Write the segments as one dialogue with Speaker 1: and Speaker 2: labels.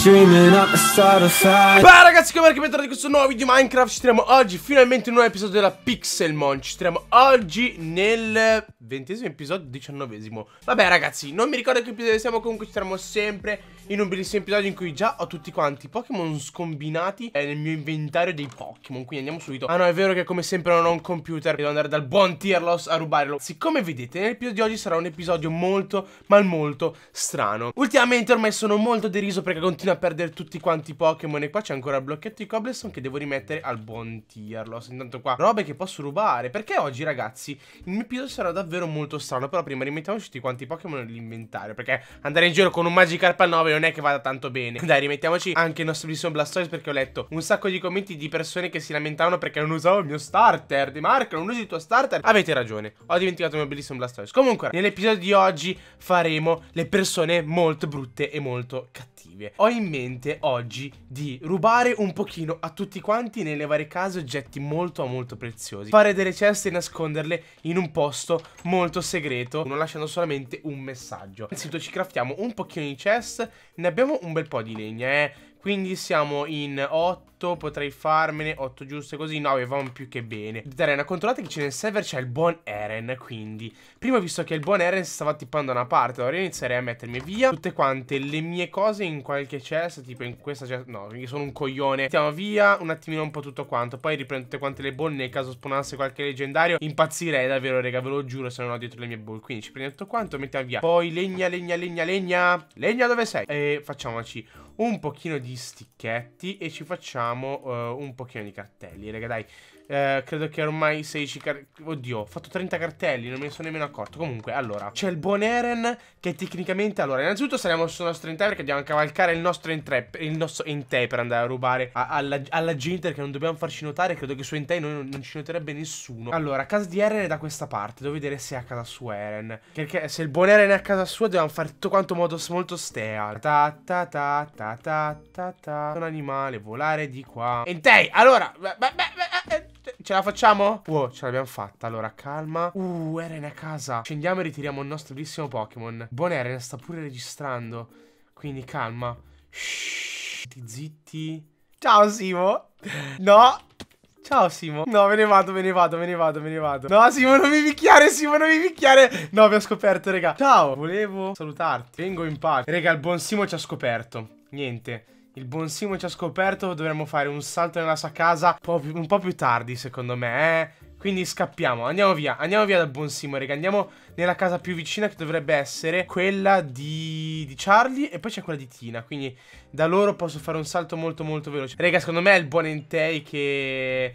Speaker 1: Beh ragazzi come ben bentornati in questo nuovo video di Minecraft Ci troviamo oggi finalmente in un nuovo episodio della Pixelmon Ci troviamo oggi nel ventesimo episodio, diciannovesimo. Vabbè ragazzi, non mi ricordo che episodio siamo, comunque ci saremo sempre in un bellissimo episodio in cui già ho tutti quanti i Pokémon scombinati nel mio inventario dei Pokémon, quindi andiamo subito. Ah no, è vero che come sempre non ho un computer, devo andare dal buon Tierlos a rubarlo. Siccome vedete, nell'episodio di oggi sarà un episodio molto, ma molto strano. Ultimamente ormai sono molto deriso perché continuo a perdere tutti quanti i Pokémon e qua c'è ancora il blocchetto di Cobblestone che devo rimettere al buon Tierlos. Intanto qua, robe che posso rubare, perché oggi ragazzi il mio episodio sarà davvero davvero molto strano. Però prima rimettiamoci tutti quanti i Pokémon nell'inventario. Perché andare in giro con un Magikarp al 9 non è che vada tanto bene. Dai, rimettiamoci anche il nostro Bison Blastoise. Perché ho letto un sacco di commenti di persone che si lamentavano perché non usavo il mio starter. Di Marco, non usi il tuo starter. Avete ragione. Ho dimenticato il mio Bison Blastoise. Comunque, nell'episodio di oggi faremo le persone molto brutte e molto cattive cattive. Ho in mente oggi di rubare un pochino a tutti quanti nelle varie case oggetti molto molto preziosi. Fare delle ceste e nasconderle in un posto molto segreto, non lasciando solamente un messaggio. Innanzitutto ci craftiamo un pochino di chest, ne abbiamo un bel po' di legna, eh quindi siamo in 8, potrei farmene 8 giuste così, 9 no, più che bene. Darena, controllate che c'è nel server c'è il buon Eren, quindi. Prima visto che il buon Eren si stava tippando da una parte, allora io inizierei a mettermi via tutte quante le mie cose in qualche chest, tipo in questa chest, no, perché sono un coglione. Mettiamo via un attimino un po' tutto quanto, poi riprendo tutte quante le bolle nel caso spawnasse qualche leggendario. Impazzirei davvero, raga, ve lo giuro, se non ho dietro le mie bolle. Quindi ci prendo tutto quanto, mettiamo via. Poi legna, legna, legna, legna. Legna dove sei? E eh, facciamoci un pochino di sticchetti e ci facciamo uh, un pochino di cartelli. Raga, dai, eh, credo che ormai 16 cartelli. Oddio, ho fatto 30 cartelli, non me ne sono nemmeno accorto. Comunque, allora, c'è il buon Eren che tecnicamente... Allora, innanzitutto saremo sul nostro in perché dobbiamo cavalcare il nostro in il nostro in per andare a rubare a, alla, alla gente perché non dobbiamo farci notare. Credo che su in 3 non, non ci noterebbe nessuno. Allora, casa di Eren è da questa parte. Devo vedere se è a casa sua Eren. Perché se il buon Eren è a casa sua dobbiamo fare tutto quanto modo molto stealth. Ta ta ta ta ta ta ta. Un animale, volare di qua. Entei, allora... Beh, beh, beh, Ce la facciamo? Wow, ce l'abbiamo fatta. Allora, calma. Uh, Eren è a casa. Scendiamo e ritiriamo il nostro bellissimo Pokémon. Buon Eren, sta pure registrando. Quindi calma. Shh, zitti, zitti. Ciao, Simo. No. Ciao Simo. No, me ne vado, me ne vado, me ne vado, me ne vado. No, Simo, non mi picchiare, Simo, non mi picchiare. No, vi ho scoperto, raga. Ciao, volevo salutarti. Vengo in pace. Raga, il buon Simo ci ha scoperto. Niente. Il buon Simo ci ha scoperto, dovremmo fare un salto nella sua casa un po' più tardi, secondo me, eh? Quindi scappiamo, andiamo via, andiamo via dal buon Simo, raga, andiamo nella casa più vicina che dovrebbe essere quella di, di Charlie e poi c'è quella di Tina, quindi da loro posso fare un salto molto molto veloce. Raga, secondo me è il buon Entei che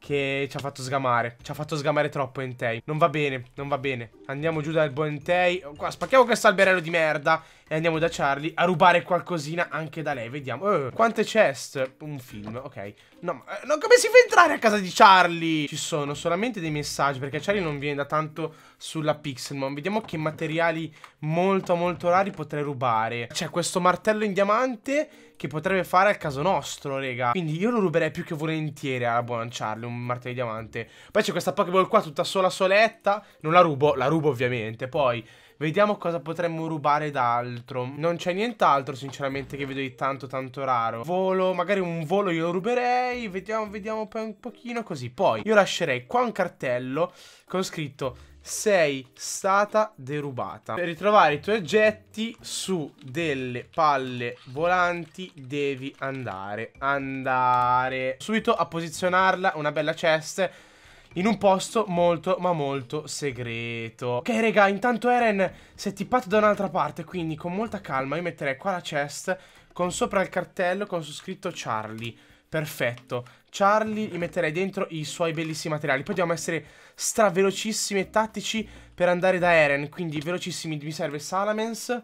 Speaker 1: che ci ha fatto sgamare. Ci ha fatto sgamare troppo Entei. Non va bene, non va bene. Andiamo giù dal buon Entei. Qua, spacchiamo questo alberello di merda e andiamo da Charlie a rubare qualcosina anche da lei. Vediamo. Uh, quante chest? Un film, ok. No, ma eh, no, come si fa entrare a casa di Charlie? Ci sono solamente dei messaggi perché Charlie non viene da tanto sulla Pixelmon. Vediamo che materiali molto molto rari potrei rubare. C'è questo martello in diamante che potrebbe fare al caso nostro, raga. Quindi io lo ruberei più che volentieri a Bonanciarli, un martello di diamante. Poi c'è questa Pokéball qua tutta sola soletta, non la rubo, la rubo ovviamente. Poi vediamo cosa potremmo rubare d'altro. Non c'è nient'altro sinceramente che vedo di tanto tanto raro. Volo, magari un volo io lo ruberei, vediamo, vediamo un pochino così. Poi io lascerei qua un cartello con scritto sei stata derubata. Per ritrovare i tuoi oggetti su delle palle volanti devi andare, andare subito a posizionarla, una bella chest in un posto molto ma molto segreto Ok raga intanto Eren si è tippato da un'altra parte Quindi con molta calma io metterei qua la chest Con sopra il cartello con su scritto Charlie Perfetto Charlie li metterei dentro i suoi bellissimi materiali. Poi dobbiamo essere stravelocissimi e tattici per andare da Eren. Quindi velocissimi, mi serve Salamence.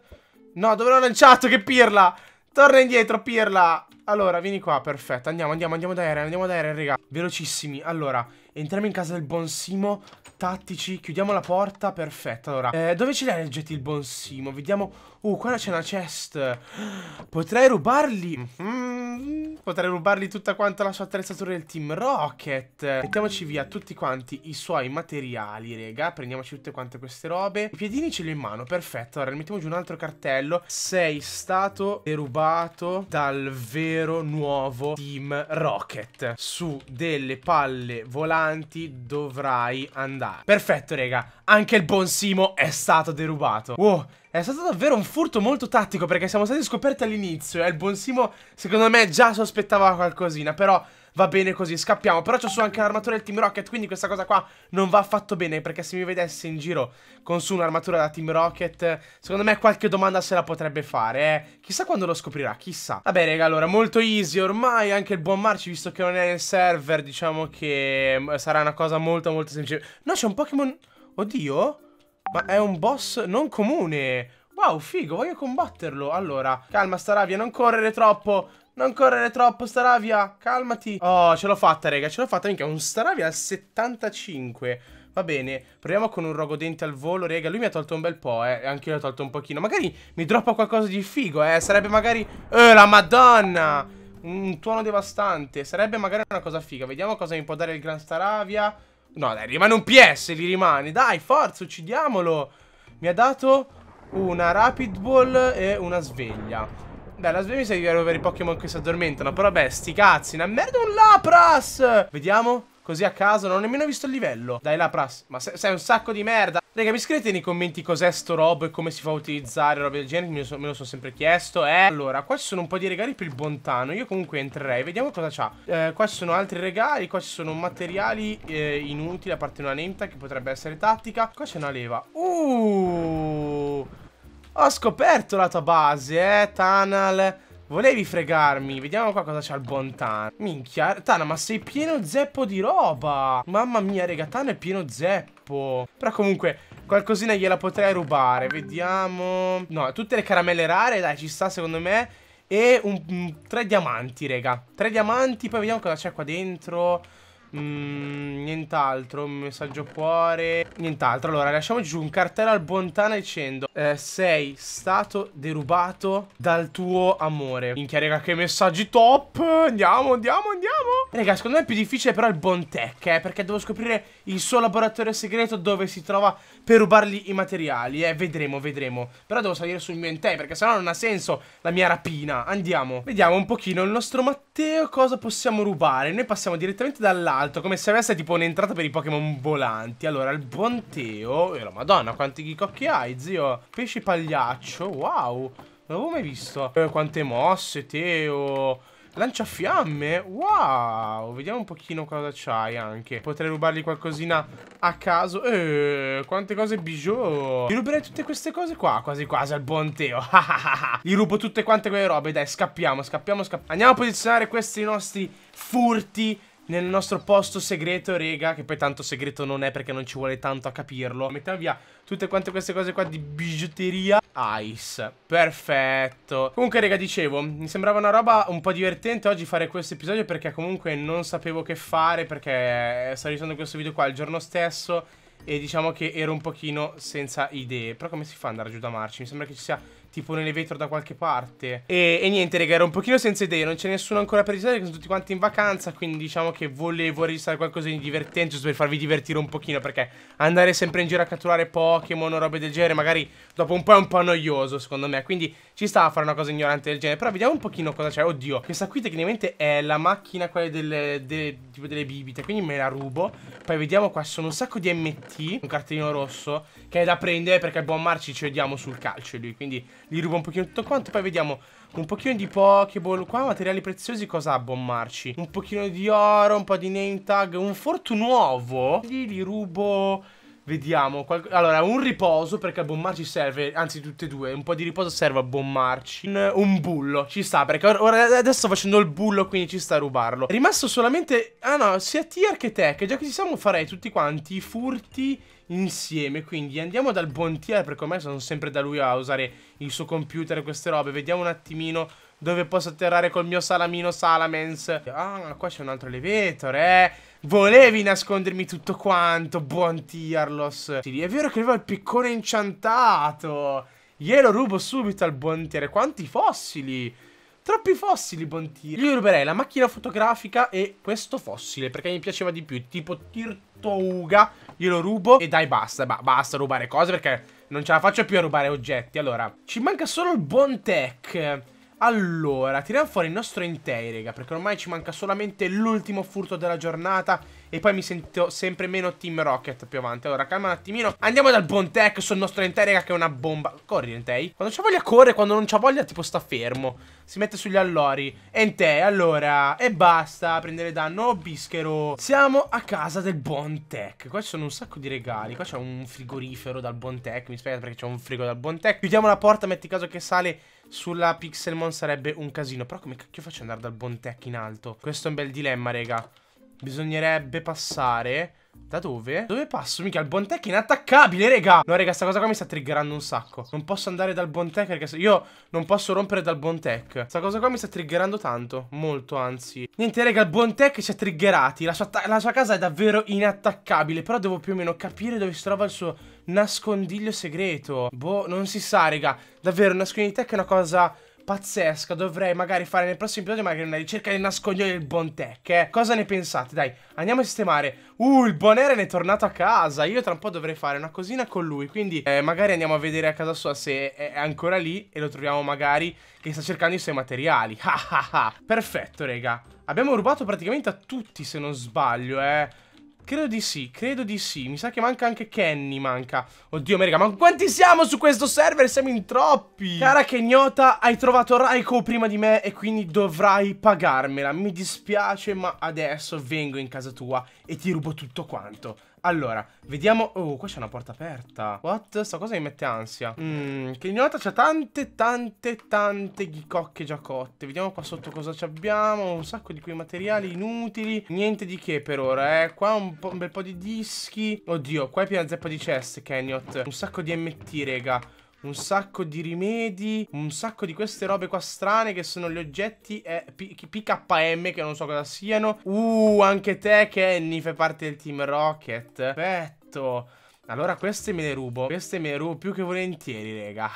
Speaker 1: No, dove l'ho lanciato? Che pirla! Torna indietro, pirla! Allora, vieni qua, perfetto. Andiamo, andiamo, andiamo da Eren, andiamo da Eren, raga. Velocissimi. Allora, entriamo in casa del Bonsimo. Tattici, chiudiamo la porta, perfetto. Allora, eh, dove ce l'hai leggete il Bonsimo? Vediamo... Uh, qua c'è una chest. Potrei rubarli. Mmm... Potrei rubargli tutta quanta la sua attrezzatura del Team Rocket. Mettiamoci via tutti quanti i suoi materiali, rega. Prendiamoci tutte quante queste robe. I piedini ce li ho in mano, perfetto. Allora, mettiamo giù un altro cartello. Sei stato derubato dal vero nuovo Team Rocket. Su delle palle volanti dovrai andare. Perfetto, rega anche il buon Simo è stato derubato. Wow, è stato davvero un furto molto tattico perché siamo stati scoperti all'inizio e il buon Simo secondo me già sospettava qualcosina, però va bene così, scappiamo. Però c'ho su anche l'armatura del Team Rocket, quindi questa cosa qua non va affatto bene, perché se mi vedesse in giro con su un'armatura da Team Rocket, secondo me qualche domanda se la potrebbe fare, eh. Chissà quando lo scoprirà, chissà. Vabbè, raga, allora, molto easy ormai, anche il buon Marci, visto che non è nel server, diciamo che mm, sarà una cosa molto molto semplice. No, c'è un Pokémon... Oddio? Ma è un boss non comune. Wow, figo, voglio combatterlo. Allora, calma Staravia, non correre troppo. Non correre troppo, Staravia. Calmati. Oh, ce l'ho fatta, raga, ce l'ho fatta. Minchia, un Staravia al 75. Va bene, proviamo con un rogodente al volo, raga. Lui mi ha tolto un bel po', eh. Anche io ho tolto un pochino. Magari mi droppa qualcosa di figo, eh. Sarebbe magari... Eh, la madonna! Un tuono devastante. Sarebbe magari una cosa figa. Vediamo cosa mi può dare il Gran Staravia. No, dai, rimane un PS, gli rimane. Dai, forza, uccidiamolo. Mi ha dato una rapid ball e una sveglia. Beh, la sveglia mi sa di avere i Pokémon che si addormentano. Però beh, sti cazzi, una merda un Lapras! Vediamo. Così a caso non ho nemmeno visto il livello Dai là Pras Ma sei, sei un sacco di merda Raga mi scrivete nei commenti cos'è sto robo E come si fa a utilizzare roba del genere Me lo, so, me lo sono sempre chiesto Eh Allora qua ci sono un po' di regali per il Bontano Io comunque entrerei Vediamo cosa c'ha eh, Qua ci sono altri regali Qua ci sono materiali eh, inutili A parte una nemta che potrebbe essere tattica Qua c'è una leva Uh Ho scoperto la tua base eh Tunnel Volevi fregarmi Vediamo qua cosa c'ha il buon Tan Minchia Tana ma sei pieno zeppo di roba Mamma mia rega, Tana è pieno zeppo Però comunque Qualcosina gliela potrei rubare Vediamo No tutte le caramelle rare Dai ci sta secondo me E un, un tre diamanti rega. Tre diamanti Poi vediamo cosa c'è qua dentro Mm, nient'altro, un messaggio cuore Nient'altro, allora lasciamo giù un cartello al Bontana dicendo eh, Sei stato derubato dal tuo amore Minchia raga che messaggi top Andiamo, andiamo, andiamo facciamo? Raga, secondo me è più difficile però il Bontech, eh, perché devo scoprire il suo laboratorio segreto dove si trova per rubargli i materiali, eh, vedremo, vedremo. Però devo salire sul mio Entei, perché sennò non ha senso la mia rapina. Andiamo, vediamo un pochino il nostro Matteo cosa possiamo rubare. Noi passiamo direttamente dall'alto, come se avesse tipo un'entrata per i Pokémon volanti. Allora, il Bonteo, e la madonna, quanti ghicocchi hai, zio? Pesci pagliaccio, wow, non l'avevo mai visto. Eh, quante mosse, Teo... Lanciafiamme? Wow! Vediamo un pochino cosa c'hai anche. Potrei rubargli qualcosina a caso. Eh, quante cose bijou. Gli ruberei tutte queste cose qua, quasi quasi al buon Teo. Gli rubo tutte quante quelle robe. Dai, scappiamo, scappiamo, scappiamo. Andiamo a posizionare questi nostri furti nel nostro posto segreto, rega, che poi tanto segreto non è perché non ci vuole tanto a capirlo. Mettiamo via tutte quante queste cose qua di bigiotteria. Ice, perfetto. Comunque, rega, dicevo, mi sembrava una roba un po' divertente oggi fare questo episodio perché comunque non sapevo che fare perché eh, sto registrando questo video qua il giorno stesso e diciamo che ero un pochino senza idee. Però come si fa ad andare giù da Marci? Mi sembra che ci sia tipo nelle vetro da qualche parte. E, e niente, raga, ero un pochino senza idee, non c'è nessuno ancora per registrare, sono tutti quanti in vacanza, quindi diciamo che volevo registrare qualcosa di divertente, giusto per farvi divertire un pochino, perché andare sempre in giro a catturare Pokémon o robe del genere, magari dopo un po' è un po' noioso, secondo me, quindi ci sta a fare una cosa ignorante del genere, però vediamo un pochino cosa c'è, oddio, questa qui tecnicamente è la macchina, quella delle, delle, tipo delle bibite, quindi me la rubo, poi vediamo qua, sono un sacco di MT, un cartellino rosso, che è da prendere perché il buon Marci ci vediamo sul calcio lui, quindi gli rubo un pochino tutto quanto Poi vediamo un pochino di Pokéball boh, Qua materiali preziosi cosa ha bombarci? Un pochino di oro, un po' di name tag Un fortu nuovo Gli, gli rubo Vediamo. Qual... Allora, un riposo perché a bombarci serve. Anzi, tutte e due. Un po' di riposo serve a bombarci. Un bullo. Ci sta perché ora, adesso sto facendo il bullo, quindi ci sta a rubarlo. È rimasto solamente. Ah no, sia tier che tech. Già che ci siamo, farei tutti quanti i furti insieme. Quindi andiamo dal buon tier perché ormai sono sempre da lui a usare il suo computer e queste robe. Vediamo un attimino dove posso atterrare col mio salamino Salamence. Ah, ma qua c'è un altro elevator, eh. Volevi nascondermi tutto quanto, buon Tiarlos. Sì, è vero che aveva il piccone inciantato. Glielo rubo subito al buon Tier. Eh, quanti fossili! Troppi fossili, buon Tier. Io ruberei la macchina fotografica e questo fossile, perché mi piaceva di più. Tipo Tirtouga, glielo rubo e dai basta, ba basta rubare cose perché non ce la faccio più a rubare oggetti. Allora, ci manca solo il buon Tech. Allora, tiriamo fuori il nostro Entei, raga, perché ormai ci manca solamente l'ultimo furto della giornata e poi mi sento sempre meno Team Rocket più avanti. Allora, calma un attimino. Andiamo dal Bontech sul nostro Entei, raga, che è una bomba. Corri, Entei. Quando c'ha voglia corre, quando non c'ha voglia tipo sta fermo. Si mette sugli allori. Entei, allora, e basta prendere danno. oh, Bischero. Siamo a casa del Bontech. Qua ci sono un sacco di regali. Qua c'è un frigorifero dal Bontech, Mi spiega perché c'è un frigo dal Bontech. Chiudiamo la porta, metti caso che sale sulla Pixelmon sarebbe un casino. Però come cacchio faccio ad andare dal Bontech in alto? Questo è un bel dilemma, raga. Bisognerebbe passare... Da dove? Dove passo? Mica il Bontech è inattaccabile, raga! No, raga, sta cosa qua mi sta triggerando un sacco. Non posso andare dal Bontech perché io non posso rompere dal Bontech. Sta cosa qua mi sta triggerando tanto. Molto, anzi. Niente, raga, il Bontech ci ha triggerati. La sua, la sua casa è davvero inattaccabile. Però devo più o meno capire dove si trova il suo nascondiglio segreto. Boh, non si sa, raga. Davvero, nascondiglio di tech è una cosa pazzesca. Dovrei magari fare nel prossimo episodio magari una ricerca del nascondiglio del buon Tech. Eh. Cosa ne pensate? Dai, andiamo a sistemare. Uh, il buon Eren è tornato a casa. Io tra un po' dovrei fare una cosina con lui. Quindi eh, magari andiamo a vedere a casa sua se è ancora lì e lo troviamo magari che sta cercando i suoi materiali. Perfetto, raga. Abbiamo rubato praticamente a tutti se non sbaglio, eh. Credo di sì, credo di sì. Mi sa che manca anche Kenny, manca. Oddio, merga, ma quanti siamo su questo server? Siamo in troppi. Cara Kegnota, hai trovato Raiko prima di me e quindi dovrai pagarmela. Mi dispiace, ma adesso vengo in casa tua e ti rubo tutto quanto. Allora, vediamo... Oh, qua c'è una porta aperta. What? Sta cosa mi mette ansia. Mmm, che ignota c'ha tante, tante, tante ghicocche già cotte. Vediamo qua sotto cosa ci abbiamo. Un sacco di quei materiali inutili. Niente di che per ora, eh. Qua un, un bel po' di dischi. Oddio, qua è piena zeppa di ceste, Kenyot. Un sacco di MT, rega un sacco di rimedi, un sacco di queste robe qua strane che sono gli oggetti eh, PKM che non so cosa siano. Uh, anche te Kenny fai parte del team Rocket. Perfetto. Allora queste me le rubo Queste me le rubo più che volentieri raga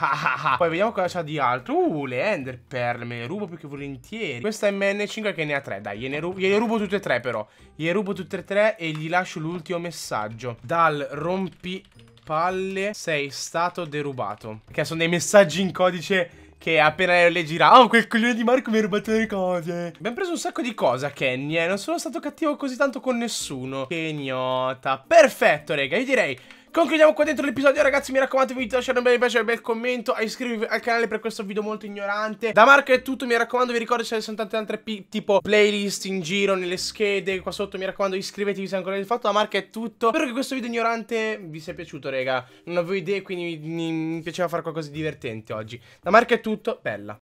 Speaker 1: Poi vediamo cosa c'ha di altro Uh le ender pearl me le rubo più che volentieri Questa MN5 che ne ha tre Dai gliene, ru gliene rubo tutte e tre però Gliene rubo tutte e tre e gli lascio l'ultimo messaggio Dal rompi palle sei stato derubato. Che sono dei messaggi in codice che appena le Ah, oh, quel coglione di Marco mi ha rubato le cose Abbiamo preso un sacco di cose Kenny eh? Non sono stato cattivo così tanto con nessuno Che ignota Perfetto, raga, io direi Concludiamo qua dentro l'episodio ragazzi, mi raccomando vi lasciate un bel mi piace, un bel commento, iscrivetevi al canale per questo video molto ignorante. Da Marco è tutto, mi raccomando vi ricordo se ci sono tante altre tipo playlist in giro, nelle schede, qua sotto mi raccomando iscrivetevi se ancora non l'avete fatto. Da Marco è tutto, spero che questo video ignorante vi sia piaciuto raga, non avevo idee quindi mi, mi, mi piaceva fare qualcosa di divertente oggi. Da Marco è tutto, bella.